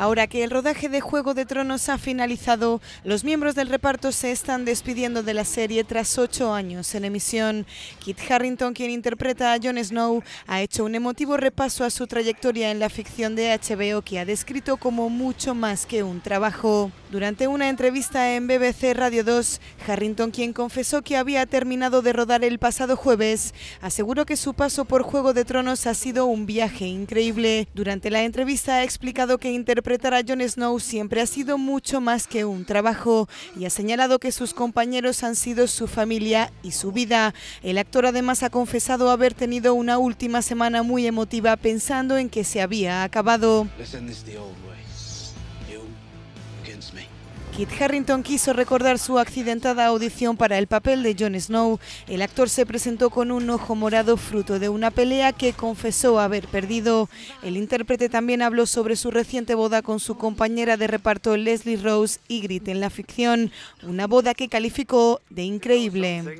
Ahora que el rodaje de Juego de Tronos ha finalizado, los miembros del reparto se están despidiendo de la serie tras ocho años en emisión. Kit Harrington, quien interpreta a Jon Snow, ha hecho un emotivo repaso a su trayectoria en la ficción de HBO que ha descrito como mucho más que un trabajo. Durante una entrevista en BBC Radio 2, Harrington, quien confesó que había terminado de rodar el pasado jueves, aseguró que su paso por Juego de Tronos ha sido un viaje increíble. Durante la entrevista ha explicado que interpretó interpretar a Jon Snow siempre ha sido mucho más que un trabajo y ha señalado que sus compañeros han sido su familia y su vida. El actor además ha confesado haber tenido una última semana muy emotiva pensando en que se había acabado. Kit Harrington quiso recordar su accidentada audición para el papel de Jon Snow. El actor se presentó con un ojo morado fruto de una pelea que confesó haber perdido. El intérprete también habló sobre su reciente boda con su compañera de reparto Leslie Rose y Grit en la ficción, una boda que calificó de increíble.